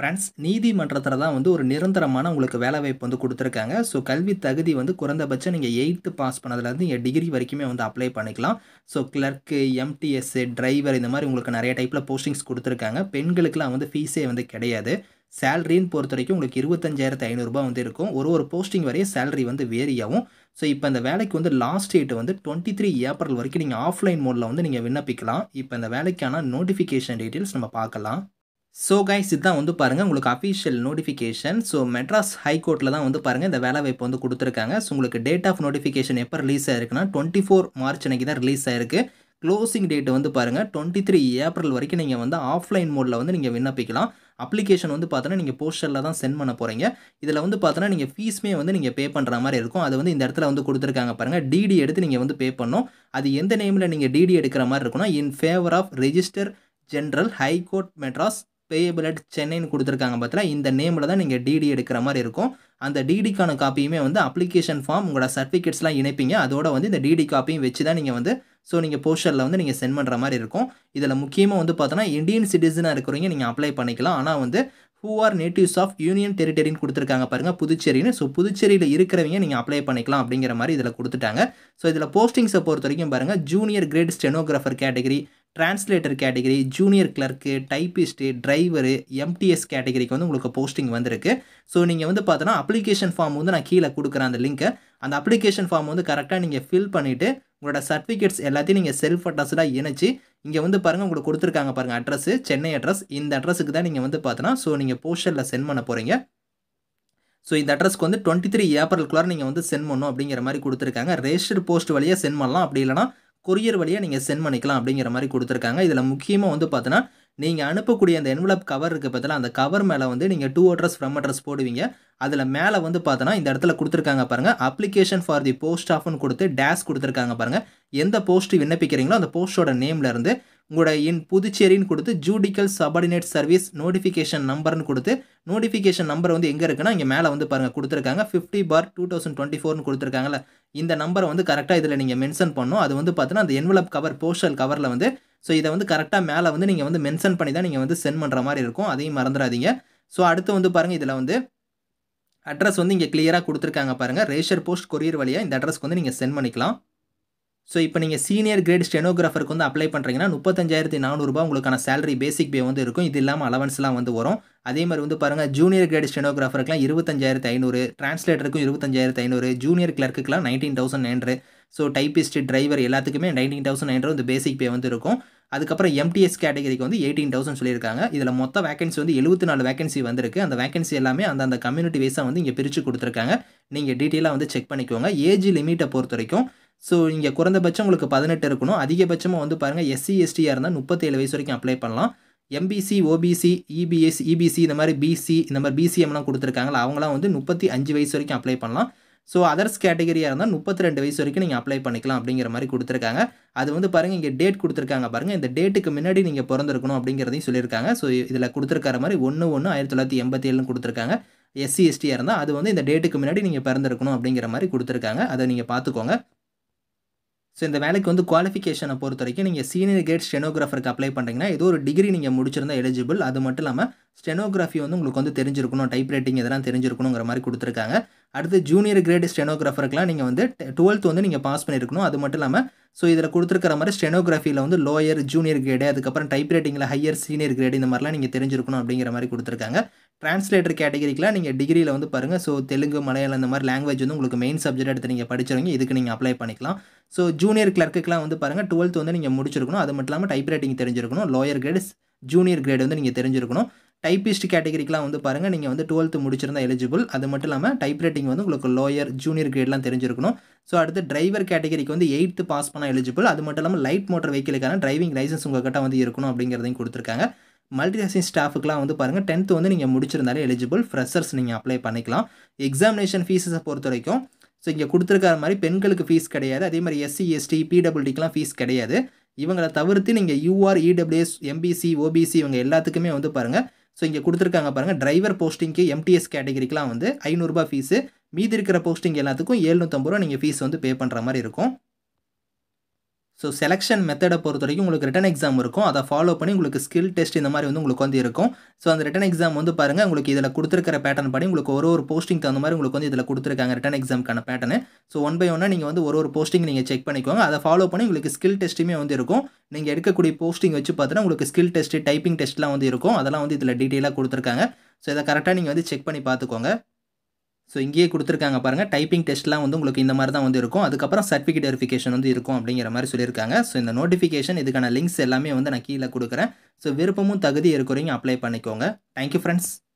friends நீதிமன்றத்தில் தான் வந்து ஒரு நிரந்தரமான உங்களுக்கு வேலைவாய்ப்பு வந்து கொடுத்துருக்காங்க ஸோ கல்வி தகுதி வந்து குறைந்தபட்சம் நீங்கள் எயித்து பாஸ் பண்ணதுலேருந்து இங்கே டிகிரி வரைக்குமே வந்து அப்ளை பண்ணிக்கலாம் ஸோ கிளர்க்கு எம்டிஎஸ்ஸு டிரைவர் இந்த மாதிரி உங்களுக்கு நிறைய டைப்பில் போஸ்டிங்ஸ் கொடுத்துருக்காங்க பெண்களுக்குலாம் வந்து ஃபீஸே வந்து கிடையாது சேலரின்னு பொறுத்த வரைக்கும் உங்களுக்கு இருபத்தஞ்சாயிரத்து ஐநூறுரூபா வந்து இருக்கும் ஒரு ஒரு போஸ்டிங் வரையும் சேலரி வந்து வேரியாகும் ஸோ இப்போ இந்த வேலைக்கு வந்து லாஸ்ட் டேட் வந்து டுவெண்ட்டி த்ரீ ஏப்ரல் வரைக்கும் நீங்கள் ஆஃப்லைன் மோடில் வந்து நீங்கள் விண்ணப்பிக்கலாம் இப்போ இந்த வேலைக்கான நோட்டிஃபிகேஷன் டீட்டெயில்ஸ் நம்ம பார்க்கலாம் ஸோ கைஸ் இதுதான் வந்து பாருங்கள் உங்களுக்கு அஃபீஷியல் நோட்டிஃபிகேஷன் ஸோ மெட்ராஸ் ஹைகோர்ட்டில் தான் வந்து பாருங்கள் இந்த வேலை வாய்ப்பு வந்து கொடுத்துருக்காங்க ஸோ உங்களுக்கு டேட் ஆஃப் நோட்டிஃபிகேஷன் எப்போ ரிலீஸ் ஆயிருக்குன்னா டுவெண்ட்டி ஃபோர் மார்ச் அன்றைக்கி தான் ரிலீஸ் ஆயிருக்கு க்ளோசிங் டேட் வந்து பாருங்கள் டுவெண்ட்டி த்ரீ ஏப்ரல் வரைக்கும் நீங்கள் வந்து ஆஃப்லைன் மோடில் வந்து நீங்கள் விண்ணப்பிக்கலாம் அப்ளிகேஷன் வந்து பார்த்தோன்னா நீங்கள் போஸ்டரில் தான் சென்ட் பண்ண போகிறீங்க இதில் வந்து பார்த்தோன்னா நீங்கள் ஃபீஸ்மே வந்து நீங்கள் பே பண்ணுற மாதிரி இருக்கும் அது வந்து இந்த இடத்துல வந்து கொடுத்துருக்காங்க பாருங்கள் டிடி எடுத்து நீங்கள் வந்து பே பண்ணணும் அது எந்த நேமில் நீங்கள் டிடி எடுக்கிற மாதிரி இருக்குன்னா in favour of register general high court Madras payable at சென்னைன்னு கொடுத்துருக்காங்க பார்த்தா இந்த நேமில் தான் நீங்கள் டிடி எடுக்கிற மாதிரி இருக்கும் அந்த டிடிக்கான காப்பியுமே வந்து அப்ளிகேஷன் ஃபார்ம் உங்களோட சர்டிஃபிகேட்ஸ்லாம் இணைப்பீங்க அதோட வந்து இந்த டிடி காப்பியும் வச்சு தான் நீங்கள் வந்து ஸோ நீங்கள் போஸ்டரில் வந்து நீங்கள் சென்ட் பண்ணுற மாதிரி இருக்கும் இதில் முக்கியமாக வந்து பார்த்தோன்னா இந்தியன் சிட்டிசனாக இருக்கிறவங்க நீங்கள் அப்ளை பண்ணிக்கலாம் ஆனால் வந்து who are natives of union டெரிட்டரின்னு கொடுத்துருக்காங்க பாருங்கள் புதுச்சேரின்னு ஸோ புதுச்சேரியில் இருக்கிறவங்க நீங்கள் அப்ளை பண்ணிக்கலாம் அப்படிங்கிற மாதிரி இதில் கொடுத்துட்டாங்க ஸோ இதில் போஸ்டிங்ஸை பொறுத்த வரைக்கும் பாருங்கள் junior grade stenographer category translator category junior clerk typist driver MTS கேட்டகரிக்கு வந்து உங்களுக்கு போஸ்டிங் வந்திருக்கு ஸோ நீங்கள் வந்து பார்த்தோன்னா அப்ளிகேஷன் ஃபார்ம் வந்து நான் கீழே கொடுக்குறேன் அந்த லிங்க்கை அந்த அப்ளிகேஷன் ஃபார்ம் வந்து கரெக்டாக நீங்கள் ஃபில் பண்ணிவிட்டு உங்களோட சர்டிஃபிகேட்ஸ் எல்லாத்தையும் நீங்கள் செல்ஃப் அட்ரஸ்டாக இணைச்சி இங்கே வந்து பாருங்கள் உங்களுக்கு கொடுத்துருக்காங்க பாருங்கள் அட்ரஸ் சென்னை அட்ரஸ் இந்த அட்ரஸுக்கு தான் நீங்கள் வந்து பார்த்தோன்னா ஸோ நீங்கள் போஸ்டரில் சென்ட் பண்ண போகிறீங்க ஸோ இந்த அட்ரஸ்க்கு வந்து டுவெண்ட்டி த்ரீ ஏப்ரலுக்குள்ளார நீங்கள் வந்து சென்ட் பண்ணணும் அப்படிங்கிற மாதிரி கொடுத்துருக்காங்க ரெஜிஸ்டர் போஸ்ட் வழியாக சென்ட் பண்ணலாம் அப்படி இல்லைனா கொரியர் வழியாக நீங்கள் சென்ட் பண்ணிக்கலாம் அப்படிங்கிற மாதிரி கொடுத்துருக்காங்க இதில் முக்கியமாக வந்து பார்த்தோன்னா நீங்கள் அனுப்பக்கூடிய அந்த என்வலப் கவர் இருக்குது பார்த்தீங்களா அந்த கவர் மேலே வந்து நீங்கள் டூ அட்ரஸ் ஃப்ரம் அட்ரஸ் போடுவீங்க அதில் மேலே வந்து பார்த்தோன்னா இந்த இடத்துல கொடுத்துருக்காங்க பாருங்கள் அப்ளிகேஷன் ஃபார் தி போஸ்ட் ஆஃப்னு கொடுத்து டேஷ் கொடுத்துருக்காங்க பாருங்கள் எந்த போஸ்ட்டு விண்ணப்பிக்கிறீங்களோ அந்த போஸ்ட்டோட நேம்லேருந்து உங்களோட இன் புதுச்சேரின்னு கொடுத்து ஜூடிக்கல் சபார்டினேட் சர்வீஸ் நோட்டிஃபிகேஷன் நம்பர்னு கொடுத்து நோட்டிஃபிகேஷன் நம்பர் வந்து எங்கே இருக்குன்னா இங்கே மேலே வந்து பாருங்கள் கொடுத்துருக்காங்க fifty bar two thousand twenty ஃபோர்னு கொடுத்துருக்காங்கல்ல இந்த நம்பரை வந்து கரெக்டாக இதில் நீங்கள் மென்ஷன் பண்ணணும் அது வந்து பார்த்தீங்கன்னா அந்த என்வலப் கவர் போஸ்டல் கவரில் வந்து ஸோ இதை வந்து கரெக்டாக மேலே வந்து நீங்கள் வந்து மென்ஷன் பண்ணி தான் நீங்கள் வந்து சென்ட் பண்ணுற மாதிரி இருக்கும் அதையும் மறந்துடாதீங்க ஸோ அடுத்து வந்து பாருங்கள் இதில் வந்து அட்ரஸ் வந்து இங்கே கிளியராக கொடுத்துருக்காங்க பாருங்கள் ரேஷர் போஸ்ட் கொரியர் வழியாக இந்த அட்ரஸ்க்கு வந்து நீங்கள் சென்ட் பண்ணிக்கலாம் ஸோ இப்போ நீங்கள் சீனியர் கிரேட் ஸ்டெனோகிராஃபருக்கு வந்து அப்ளை பண்ணுறீங்கன்னா முப்பத்தஞ்சாயிரத்தி நானூறுபா உங்களுக்கான சேலரி பேசிக் பே வந்து இருக்கும் இது இல்லாமல் அலவன்ஸ்லாம் வந்து வரும் அதே மாதிரி வந்து பாருங்கள் ஜூனியர் கிரேட் ஸ்டெனோகிராஃபருக்குலாம் இருபத்தஞ்சாயிரத்து ஐநூறு டிரான்ஸ்லேட்டருக்கும் இருபத்தஞ்சாயிரத்து ஐநூறு ஜூனியர் கிளர்க்குலாம் nineteen thousand nine hundred so typist driver எல்லாத்துக்குமே நைன்டீன் தௌசண்ட் நைன்ரு வந்து பேசிக் பே வந்து இருக்கும் அதுக்கப்புறம் எம்டிஎஸ் கேட்டகரிக்கு வந்து எயிட்டீன் தௌசண்ட் சொல்லியிருக்காங்க இதில் மொத்த வேகன்சி வந்து எழுபத்தி நாலு வேகன்சி வந்திருக்கு அந்த வேகன்சி எல்லாமே அந்த அந்த கம்யூனிட்டி வைஸாக வந்து இங்கே பிரித்து கொடுத்துருக்காங்க நீங்கள் டீட்டெயிலாக வந்து செக் பண்ணிக்கோங்க ஏஜ் லிமிட்டை பொறுத்த வரைக்கும் ஸோ இங்கே குறைந்தபட்சம் உங்களுக்கு பதினெட்டு இருக்கணும் அதிகபட்சமாக வந்து பாருங்கள் எஸ்சி எஸ்டியாக இருந்தால் முப்பத்தேழு வயசு வரைக்கும் அப்ளை பண்ணலாம் எம்பிசி ஓபிசி இபிஎஸ் இபிசி இந்த மாதிரி பிசி இந்த மாதிரி பிசிஎம்லாம் கொடுத்துருக்காங்களா அவங்களாம் வந்து முப்பத்தி அஞ்சு வயசு வரைக்கும் அப்ளை பண்ணலாம் ஸோ அதர்ஸ் கேட்டகரியாக இருந்தால் முப்பத்தி ரெண்டு வயசு வரைக்கும் நீங்கள் அப்ளை பண்ணிக்கலாம் அப்படிங்கிற மாதிரி கொடுத்துருக்காங்க அது வந்து பாருங்கள் இங்கே டேட் கொடுத்துருக்காங்க பாருங்கள் இந்த டேட்டுக்கு முன்னாடி நீங்கள் பிறந்திருக்கணும் அப்படிங்கிறதையும் சொல்லியிருக்காங்க ஸோ இதில் கொடுத்துருக்கிற மாதிரி ஒன்று ஒன்று ஆயிரத்தி தொள்ளாயிரத்தி எண்பத்தி ஏழு கொடுத்துருக்காங்க எஸ்சி எஸ்டியாக இருந்தால் அது வந்து இந்த டேட்டுக்கு முன்னாடி நீங்கள் பிறந்திருக்கணும் அப்படிங்கிற மாதிரி கொடுத்துருக்காங்க அதை நீங்கள் பார்த்துக்கோங்க ஸோ இந்த வேலைக்கு வந்து குவாலிஃபிகேஷனை பொறுத்த வரைக்கும் நீங்கள் சீனியர் கேட் ஸ்டெனோகிராஃபருக்கு அப்ளை பண்ணிங்கன்னா ஏதோ ஒரு டிகிரி நீங்கள் முடிச்சிருந்தா எலிஜிபிள் அது மட்டும் இல்லாமல் ஸ்டெனோகிராஃபி வந்து உங்களுக்கு வந்து தெரிஞ்சிருக்கணும் டைப் ரைட்டிங் இதெல்லாம் தெரிஞ்சிருக்கணுங்கிற மாதிரி கொடுத்துருக்காங்க அடுத்து ஜூனியர் கிரேட் ஸ்டெனோகிராஃபருக்குலாம் நீங்கள் வந்து டுவெல்த் வந்து நீங்கள் பாஸ் பண்ணியிருக்கணும் அது மட்டும் இல்லாமல் ஸோ இதில் கொடுத்துருக்கிற மாதிரி ஸ்டெனோகிராஃபியில் வந்து லோயர் ஜூனியர் கிரேடு அதுக்கப்புறம் டைப் ரைட்டிங்கில் ஹையர் சீனியர் கிரேடு இந்த மாதிரிலாம் நீங்கள் தெரிஞ்சிருக்கணும் அப்படிங்கிற மாதிரி கொடுத்துருக்காங்க டிரான்ஸ்லேட்டர் கேட்டகரிக்கெலாம் நீங்கள் டிகிரியில் வந்து பாருங்கள் ஸோ தெலுங்கு மலையாளம் இந்த மாதிரி லாங்குவேஜ் வந்து உங்களுக்கு மெயின் சப்ஜெக்ட் எடுத்து நீங்கள் படிச்சிருங்க இதுக்கு நீங்கள் அப்ளை பண்ணிக்கலாம் ஸோ ஜூனியர் கிளர்க்குக்கெலாம் வந்து பாருங்கள் டுவெல்த் வந்து நீங்கள் முடிச்சிருக்கணும் அது மட்டும் இல்லாமல் டைப்ரைட்டிங் தெரிஞ்சிருக்கணும் லோயர் கிரேட் ஜூனியர் கிரேட் வந்து நீங்கள் தெரிஞ்சிருக்கணும் டைப்பிஸ்ட் கேட்டகரிக்கெலாம் வந்து பாருங்கள் நீங்கள் வந்து டுவெல்த்து முடிச்சிருந்தா எலிஜிபிள் அது மட்டும் இல்லாமல் டைப்ரைட்டிங் வந்து உங்களுக்கு லோயர் ஜூனியர் கிரேட்லாம் தெரிஞ்சிருக்கணும் ஸோ அடுத்து டிரைவர் கேட்டகரிக்கு வந்து எயித்து பாஸ் பண்ணால் எலிஜிபிள் அது மட்டும் இல்லாமல் லைட் மோட்டர் வெஹிக்கிளுக்கான டிரைவிங் லைசன்ஸ் உங்கள் கிட்ட வந்து இருக்கணும் அப்படிங்கிறதையும் கொடுத்துருக்காங்க மல்டி ஹசிங் ஸ்டாஃபுக்குலாம் வந்து பாருங்கள் டென்த்து வந்து நீங்கள் முடிச்சிருந்தாலே எலிஜிபிள் ஃப்ரெஷர்ஸ் நீங்கள் அப்ளை பண்ணிக்கலாம் எக்ஸாமினேஷன் ஃபீஸஸை பொறுத்த வரைக்கும் ஸோ இங்கே கொடுத்துருக்கிற மாதிரி பெண்களுக்கு ஃபீஸ் கிடையாது அதே மாதிரி எஸ்சி எஸ்டி பிடபிள்டிக்கெலாம் ஃபீஸ் கிடையாது இவங்களை தவிர்த்து நீங்கள் யூஆர் இடபிள்யூஎஸ் எம்பிசி ஓபிசி இவங்க எல்லாத்துக்குமே வந்து பாருங்கள் ஸோ இங்கே கொடுத்துருக்காங்க பாருங்கள் டிரைவர் போஸ்டிங்க்கு எம்டிஎஸ் கேட்டகரிக்கெலாம் வந்து ஐநூறுரூபா ஃபீஸு மீதி இருக்கிற போஸ்டிங் எல்லாத்துக்கும் எழுநூற்றம்பது ரூபா நீங்கள் ஃபீஸ் வந்து பே பண்ணுற மாதிரி இருக்கும் ஸோ செலெக்ஷன் மெத்தடை பொறுத்த வரைக்கும் உங்களுக்கு ரிட்டன் எக்ஸாம் இருக்கும் அதை ஃபாலோ பண்ணி உங்களுக்கு ஸ்கில் டெஸ்ட் இந்த மாதிரி வந்து உங்களுக்கு வந்து இருக்கும் ஸோ அந்த ரிட்டன் எக்ஸாம் வந்து பாருங்கள் உங்களுக்கு இதில் கொடுத்துருக்கிற பேட்டர்ன் படி உங்களுக்கு ஒரு ஒரு போஸ்டிங் தகுந்த மாதிரி உங்களுக்கு வந்து இதில் கொடுத்துருக்காங்க ரிட்டன் எக்ஸாம்க்கான பேட்டர்னு ஸோ ஒன் பை ஒன்னாக நீங்கள் வந்து ஒரு ஒரு போஸ்டிங் நீங்கள் செக் பண்ணிக்கோங்க அதை ஃபாலோ பண்ணி உங்களுக்கு ஸ்கில் டெஸ்ட்டுமே வந்து இருக்கும் நீங்கள் எடுக்கக்கூடிய போஸ்டிங் வச்சு பார்த்தீங்கன்னா உங்களுக்கு ஸ்கில் டெஸ்ட்டு டைப்பிங் டெஸ்ட்லாம் வந்து இருக்கும் அதெல்லாம் வந்து இதில் டீட்டெயிலாக கொடுத்துருக்காங்க ஸோ இதை கரெக்டாக நீங்கள் வந்து செக் பண்ணி பார்த்துக்கோங்க ஸோ இங்கேயே கொடுத்துருக்காங்க பாருங்கள் டைப்பிங் டெஸ்ட்லாம் வந்து உங்களுக்கு இந்த மாதிரி தான் வந்து இருக்கும் அதுக்கப்புறம் சர்டிஃபிகேட் வெரிஃபிகேஷன் வந்து இருக்கும் அப்படிங்கிற மாதிரி சொல்லியிருக்காங்க ஸோ இந்த நோட்டிஃபிகேஷன் இதுக்கான லிங்க்ஸ் எல்லாமே வந்து நான் கீழே கொடுக்குறேன் ஸோ விருப்பமும் தகுதி இருக்கிறீங்க அப்ளை பண்ணிக்கோங்க தேங்க்யூ ஃப்ரெண்ட்ஸ்